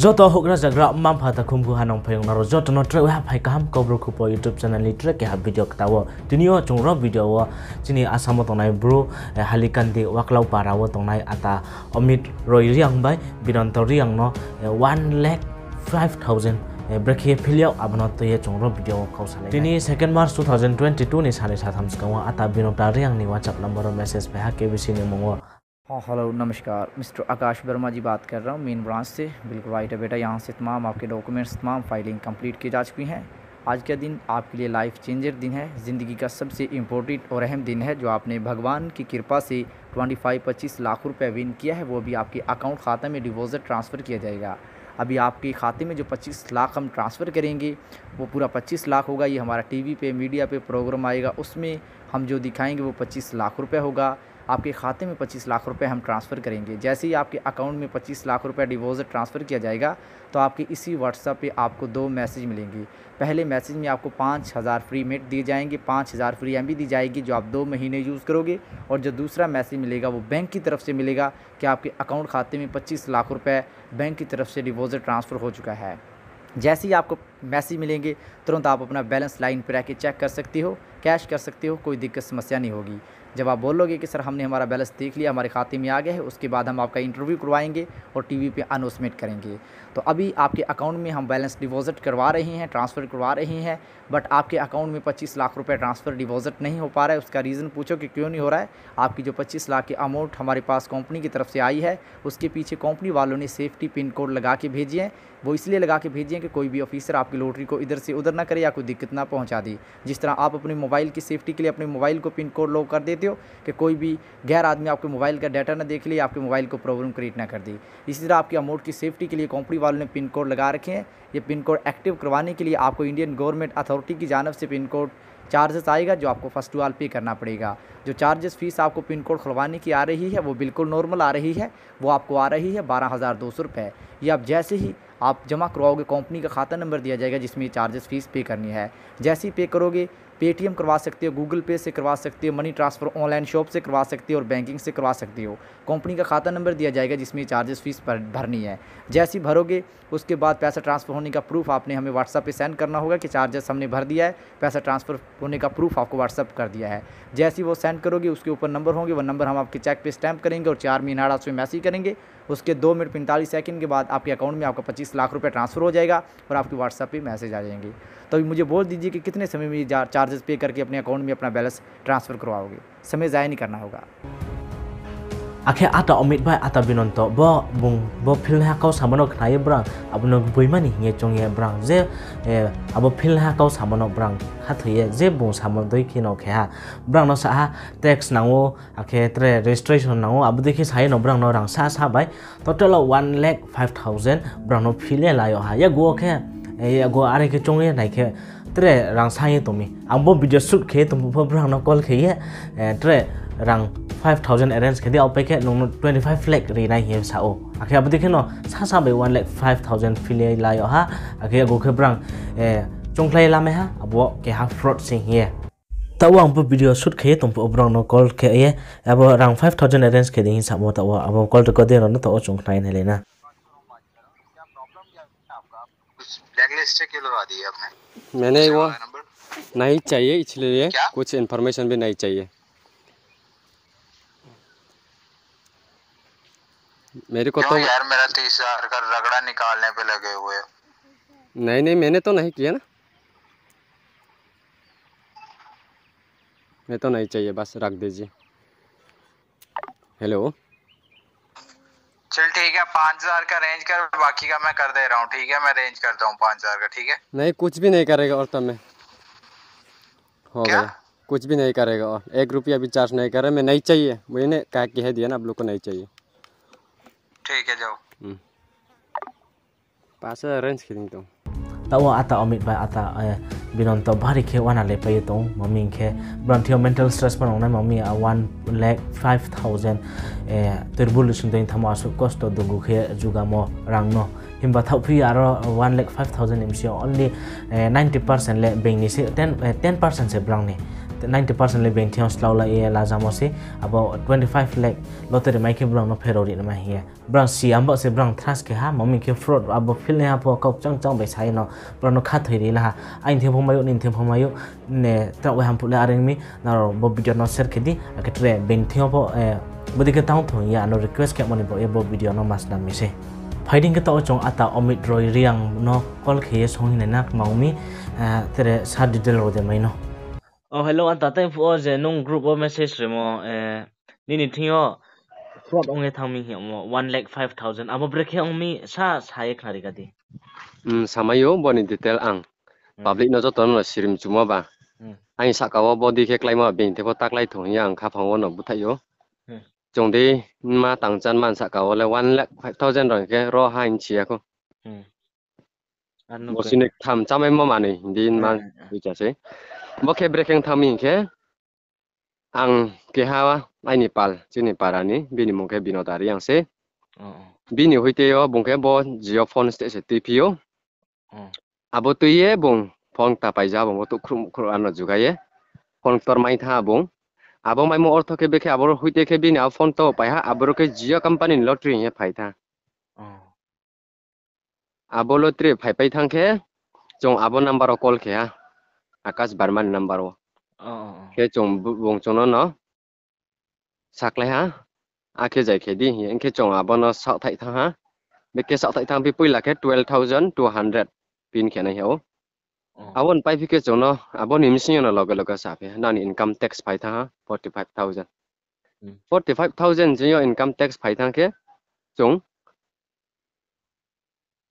Joto hukra jagra mam pata kumbu hanong payung naro joto no trek wehap hai kaham kobro kupo youtube channel ni trek kehap video ketawa dunia cung ro video wa cini asamo tong nai bro e halikan di waklau para wa tong nai ata omit roy riang bai bidon to riang no e one leg five thousand e break he pilio abono to ye cung ro video wa kau sale dini second march 2022 ni sale sa tham skawa ata bino ta riang ni whatsapp number o message pehak ke bisi ni mongwa hello हाँ, नमस्कार mister आकाश वर्मा जी बात कर रहा हूँ main branch से बिल्कुल right है बेटा यहाँ से तमाम आपके डॉक्यूमेंट्स तमाम फाइलिंग कंप्लीट की जा चुकी हैं आज का दिन आपके लिए लाइफ चेंजर दिन है ज़िंदगी का सबसे इम्पोर्टेंट और अहम दिन है जो आपने भगवान की कृपा से 25-25 लाख रुपए विन किया है वो भी आपके अकाउंट खाता में डिपोजिट ट्रांसफ़र किया जाएगा अभी आपके खाते में जो 25 लाख हम ट्रांसफ़र करेंगे वो पूरा 25 लाख होगा ये हमारा टीवी पे मीडिया पे प्रोग्राम आएगा उसमें हम जो दिखाएंगे वो 25 लाख रुपए होगा आपके खाते में पच्चीस लाख रुपये हम ट्रांसफ़र करेंगे जैसे ही आपके अकाउंट में पच्चीस लाख रुपये डिपॉज़िट ट्रांसफ़र किया जाएगा तो आपके इसी व्हाट्सअप पर आपको दो मैसेज मिलेंगे पहले मैसेज में आपको पाँच हज़ार फ्री मिनट दिए जाएंगे पाँच हज़ार फ्री एम दी जाएगी जो आप दो महीने यूज़ करोगे और जो दूसरा मैसेज मिलेगा वो बैंक की तरफ से मिलेगा कि आपके अकाउंट खाते में पच्चीस लाख रुपये बैंक की तरफ से डिपॉज़िट ट्रांसफ़र हो चुका है जैसे ही आपको मैसेज मिलेंगे तुरंत आप अपना बैलेंस लाइन पर आके चेक कर सकते हो कैश कर सकते हो कोई दिक्कत समस्या नहीं होगी जब आप बोलोगे कि सर हमने हमारा बैलेंस देख लिया हमारे खाते में आ गया है उसके बाद हम आपका इंटरव्यू करवाएंगे और टीवी पे अनाउंसमेंट करेंगे तो अभी आपके अकाउंट में हम बैलेंस डिपॉजिट करवा रहे हैं ट्रांसफ़र करवा रहे हैं बट आपके अकाउंट में पच्चीस लाख रुपये ट्रांसफ़र डिपॉजिट नहीं हो पा रहा है उसका रीज़न पूछो कि क्यों नहीं हो रहा है आपकी जो पच्चीस लाख की अमाउंट हमारे पास कंपनी की तरफ से आई है उसके पीछे कंपनी वालों ने सेफ्टी पिन कोड लगा के भेजी है वो इसलिए लगा के भेजिए कि कोई भी ऑफिसर आपकी लॉटरी को इधर से उधर ना करे या कोई दिक्कत ना पहुँचा दे जिस तरह आप अपने मोबाइल की सेफ्टी के लिए अपने मोबाइल को पिन कोड लॉक कर देते लेते हो कि कोई भी गैर आदमी आपके मोबाइल का डाटा ना देख लिया आपके मोबाइल को प्रॉब्लम क्रिएट ना कर दी इसी तरह आपकी अमाउंट की सेफ्टी के लिए कंपनी वालों ने पिन कोड लगा रखे हैं ये पिन कोड एक्टिव करवाने के लिए आपको इंडियन गवर्नमेंट अथॉरिटी की जानब से पिन कोड चार्जेस आएगा जो आपको फर्स्ट ऑफ ऑल पे करना पड़ेगा जो चार्जेस फीस आपको पिन कोड खुलवाने की आ रही है वो बिल्कुल नॉर्मल आ रही है वो आपको आ रही है बारह हज़ार दो सौ रुपये ये आप जैसे ही आप जमा करवाओगे कंपनी का खाता नंबर दिया जाएगा जिसमें चार्जेस फ़ीस पे करनी है जैसे ही पे करोगे पेटीएम करवा सकते हो गूगल पे से करवा सकते हो मनी ट्रांसफ़र ऑनलाइन शॉप से करवा सकते हो और बैंकिंग से करवा सकते हो कंपनी का खाता नंबर दिया जाएगा जिसमें चार्जेस फीस भरनी है जैसे ही भरोगे उसके बाद पैसा ट्रांसफ़र होने का प्रूफ आपने हमें व्हाट्सअप पर सेंड करना होगा कि चार्जेस हमने भर दिया है पैसा ट्रांसफ़र होने का प्रूफ आपको व्हाट्सअप कर दिया है जैसी वो सेंड करोगे उसके ऊपर नंबर होंगे वो नंबर हम आपके चेक पर स्टैम्प करेंगे और चार मीनाड़ा उसमें मैसेज करेंगे उसके दो मिनट पैंतालीस सेकंड के बाद आपके अकाउंट में आपका पच्चीस लाख रुपये ट्रांसफ़र हो जाएगा और आपके व्हाट्सअप पर मैसेज आ जाएंगे तो मुझे बोल दीजिए कि कितने समय में ये चार्ज चार्जेस पे करके अपने अकाउंट में अपना बैलेंस ट्रांसफ़र करवाओगे समय ज़ाया नहीं करना होगा आखे आता अमित भाई आता बिनंत तो ब बुंग ब फिल्म हाकाव सामनो खायो ब्रां आपनो बैमानि हिंगे चंगे ब्रां जे अब फिल्म हाकाव सामनो ब्रां खाथयो जे बुं सामन दई खिनो खेहा ब्रां न साहा टेक्स नांगो आखे त्रे रजिस्ट्रेशन नांगो अब देखि साय न ब्रां न रां सा सा बाय टोटल 1 लाख 5000 ब्रां न फिले लायो हा या गो खे À, go à, này ए गो आरे के चोंग ये नाइखे त्रे रंग साई तुमी आंग बो वीडियो शूट खे तुम बो रंग न कॉल खे ये त्रे रंग 5000 arrange khedi au packet nó 25 lakh re nai he sa o akhe abu kia nó sao sao be 1 lakh 5000 file lai ha À akhe go khe brang e chongklai la me ha à, abo ke ha fraud sinh sing Tao tawang bu video shoot khe tum pu obrang nó call khe ye abo rang 5000 arrange khedi hin sa Tao tawa abo call to ko de no to chongklai ne le na अगले लगा मैंने वो नहीं चाहिए इसलिए कुछ information भी नहीं चाहिए मेरे को तो यार मेरा तीस हजार का रगड़ा निकालने पे लगे हुए नहीं नहीं मैंने तो नहीं किया ना मैं तो नहीं चाहिए बस रख दीजिए हेलो चल ठीक है पाँच हजार का रेंज कर बाकी का मैं कर दे रहा हूँ ठीक है मैं रेंज करता हूँ पाँच हजार का ठीक है नहीं कुछ भी नहीं करेगा और तब मैं हो गया कुछ भी नहीं करेगा और एक रुपया भी चार्ज नहीं करे मैं नहीं चाहिए मुझे ने कहा कह दिया ना आप लोग को नहीं चाहिए ठीक है जाओ हम्म। पाँच हजार रेंज खरीदता हूँ tawa ata omit ba ata binon to bari ke wana le pay to mamin ke bronchial mental stress pa nona mami a 1 lakh 5000 turbul sun dein thama su kosto dugu ke juga mo rang no him ba thau phi aro 1 lakh 5000 mc only 90% le bank ni se 10 10% se brang ni 90 percent le bank thios laula e la jamo se abo 25 lakh lotere mai ke brang no ferori na mai ya Brown si ambo se Brown thras ke ha mami ke fraud abo fil ne apo kok chang chang bai sai no brang no kha thoi ri la ain the phomayo nin the phomayo ne tra we ham pule areng mi na bo video no share ke di akatre bank thio bo e bodike taung thoi ya no request ke moni bo e bo video no mas na mi se phaiding ke to chong ata omit roi riang no kol khe song ne nak maumi e, tere sa detail ro de mai no Oh hello anh ta tên phụ ở trên group ở message rồi mà eh nini thiyo fraud ông ấy thằng mình hiểu mà one lakh five thousand abo break hiểu mi sa sai khna ri kati um mm, samayo bon in detail ang mm. public nó cho tuần là sirim chuma ba anh sạc áo body cái lại mà bình thế có tắc lại thủng yang khá phòng ôn ở bút thay yếu mm. chúng đi mà tăng chân man sạc áo là one lakh five thousand rồi cái ro hai anh chị à không một xin được thầm trăm em mà này đi mà bây giờ sẽ bo ke breaking thami ke ang ke hawa ai nepal chu parani bini mongke binodari ang se bini hoite yo bongke bo jio phone ste se tpio abo tuye bong phong ta pai ja bong to khrum khru an jugaye phong tor mai tha bong abo mai mo ortho ke beke abor hoite ke bini ab phone to pai ha abor ke jio company lottery ye phai tha abo lotri phai pai thang ke jong abo number kol ke ha Akash Barma number वो के chong bong chong nó nó sạc lại ha à khi giải khi đi những cái chong à bọn nó sợ thầy thang ha mấy cái sợ thầy thang bị bùi là cái twelve thousand two hundred pin khi oh. oh. này hiểu à bọn bay cái chong nó abon bọn niệm sinh nó log log sạp ha nan income tax phải thang ha forty five thousand hmm. forty five thousand chỉ income tax phải thang cái chong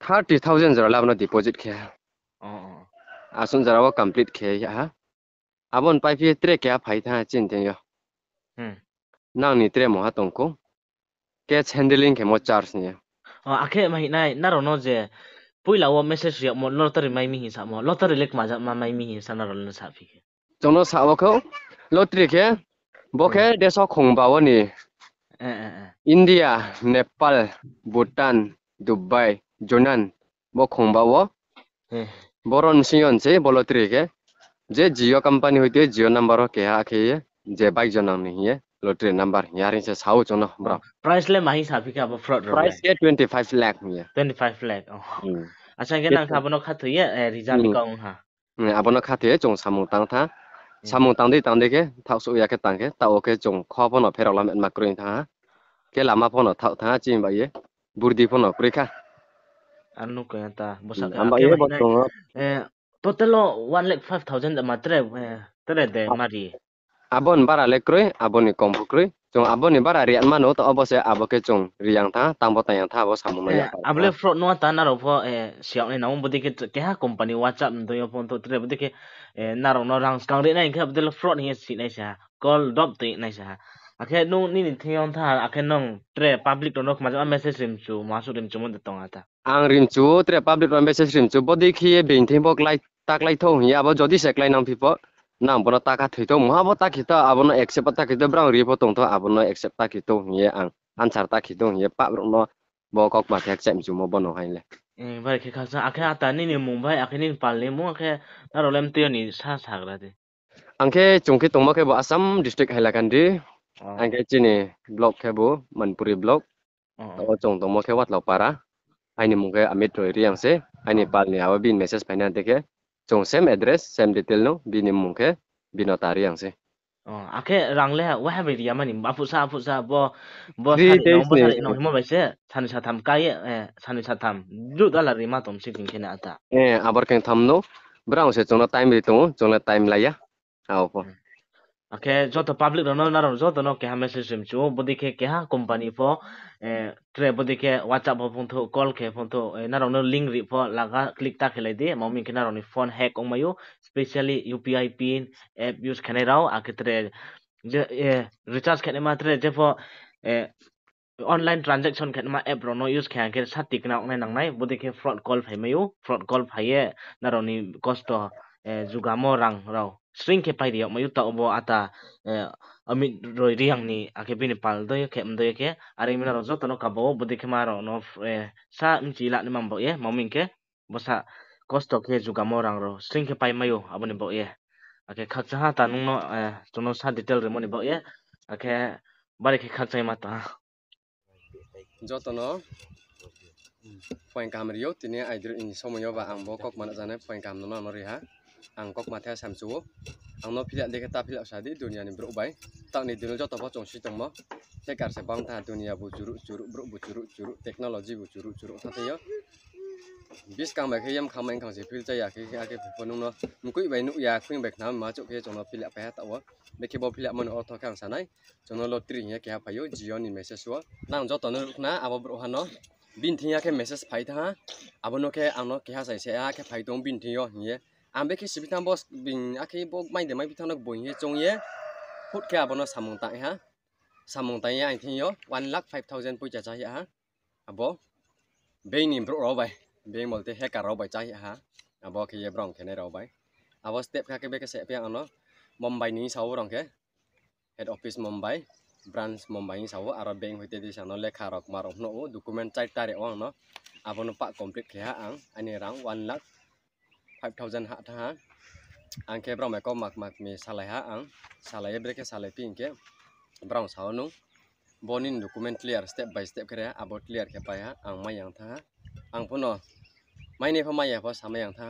thirty thousand rồi làm deposit kia asun jara wa complete khe ya À bọn pai phía tre kia phải tha chin thế nhở? hm nang ni tre mo ha tong Cung, ke handling ke mo charge nhỉ? Ờ, à, khe mai nai na ro no je pui la wo message ya mo lotar mai mi hisa mà lotar lek ma ja mai mi hisa na ro nó sao phi ke chono sa wa ko lotri ke bo ke de so khong ba wa ni India, Nepal, Bhutan, Dubai, Jonan, bo khong ba wo boron sion se bolotri ke je jio company hoite jio number ke ha ke je bike jona ni ye lotri number yarin se sau chono bro price le mahi sabi ke abo fraud price ke 25 lakh ni 25 lakh acha ke nang abono khathu ye result kaung ha abono khathe chong samung tang tha samung tang de tang de ke thau su ya ke tang ke ta o ke chong kho bono phero lam ma kruin tha ke lama bono thau tha chim ba ye burdi bono kruikha Ano kaya ta? Busak ka. Ambak iya botong lah. Eh, total lo one lakh five thousand matre. Eh, tere de mari. Abon bara lekrui, abon ni kompu krui. Jong abon ni bara riat mano to abo se abo ke jong riang ta tangpo tayang ta abo samu maya. Able fraud no ta naro po eh siap ni namun bodi ke ke ha company WhatsApp ndo yo pon to tere bodi ke eh naro no rang skang ri nai ke abdel fraud ni si nai sa call dop ti nai sa. akhir nung ini nih tiang tah akhir nung tre public tuh nuk masuk ambesis rimcu masuk rimcu mau datang aja ang rimcu tre public tuh ambesis rimcu bodi dikhiye bintih bok like tak like tuh ya abo jodih sek like people, bok nam bener tak hati tuh mau abah tak hita abah nuk accept tak hita berang ribu tuh tuh abah accept tak hita ya ang ancar tak hita ya pak bro no bawa kok masih accept cuma bawa nuk hein le eh baik kita kasih akhir ada nih nih mumbai akhir nih paling mau akhir taruh lem tuh nih sah sah lah deh Angke cungki tong mo ke bo asam district hela kandi Angka chini block kebo manpuri block. Tawo chong tomo ke wat lo para. Aini mungke amit roi riang se. Aini pal awa bin meses paina ke, Chong same address same detail no bini mungke binotari yang se. ake rangle wa habi ri amani bapu sa apu sa bo bo sa no bo sa no mo baise sanu sa tham kai e sanu sa tham du dala ri ma tom sikin kena ata e abar brang se chona time ri tu chona time la ya po okay जो तो public रो no जो तो no के हमें से सुम चो देखे के हा कंपनी फो ए ट्रे बो देखे व्हाट्सएप फोन तो कॉल के फोन तो ए नारो नो लिंक रि फो लगा क्लिक ता खेले दे मम्मी के नारो नी फोन हैक ओम मायो specially UPI pin app use खने राव आ ट्रे जे रिचार्ज खने मा जे फो ऑनलाइन ट्रांजेक्शन खेत मा एप रोनो यूज खेत के सात तीक ना उन्हें नंगना है बुद्धि फ्रॉड कॉल फाइ में यू फ्रॉड कॉल फाइ है ना रोनी कॉस्ट Eh, juga morang rau swing ke pai diok, mayu yuta obo ata eh, amit roi riang ni ake bini pal doi ke mdo ke ari mina rozo tono kabo budi ke maro no eh, sa nci la ni mambo ye mamin ke bo sa kosto ke morang ro swing ke pai mayu aboni bo ye ake khakcha ha tanung no e, tono sa detail remo ni bo ye ake bari ke khakcha mata jotono poin kamriyo tini aidir ini yo ba ambo kok mana zane poin kamno no riha ang kok mà sam ang no phila đi ta phila sa đi dunia ni bro bai tak ni dunia jatuh chong si te kar se bang ta dunia bu juru juru bro bu juru juru teknologi bu juru juru ta yo bis kang kham kayam kang se phil si pil caya ke kaki penuh no kui bai nu ya kuing bai nam ke chong no phila pa ta wa ke bo phila mon orto kang sanai jono lotri nya kaya payo jion ni message wa nang jatuh no na abo bro no bin thiya ke message pai tha abono no ke ang no kaya sai se a ke pai tong bin thiyo nye biết khi boss mình ác khi bố akhi để mai biết mai nó boi như chong ye phút kia bọn nó abono samung ta ha samung ta ye anh thi yo one lakh 5000 puja cha ya ha à bố be ni bro ro bai be molte he ka ro bai cha ya ha abo à khi ye này khene ro bai abo step kha bây be sẽ se anh nó mumbai ni sau rong ke head office mumbai branch mumbai ni sau ara bank hội hoite di sano lekha rok marok no document chạy chai ta nó à no nó pa complete kha anh ani rang one lakh 5000 ha tha ang ke bro ma ko mak mak mi salai ha ang salai ebre ke salai pin ke brown sao nu bonin document clear step by step kare about à, clear ke pa ha ang mai yang tha ang puno mai ni pha mai ya pha samai yang tha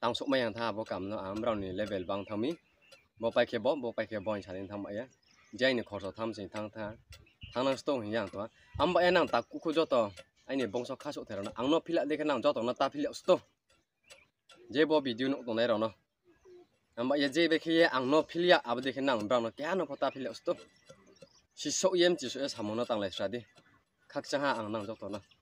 tang sok mai yang tha bo kam no ang brown ni level bang thami bo pai ke bo bo pai ke bon chalin tham ya jai ni khorso tham sin thang tha thang nang stong yang to am ba ya nang ta ku ku jo to ai ni bong so kha so thera ang no phila de ke nang jo to na ta phila sto jebo b i d e o no t o n e rono amba y a jebe khiye angno p i l i a ab dekhe nang brano kya no k o t a p i l i a usto siso yem j i s o e s a m o n o tanglai sadi k a k c a n g a ang nang jotona k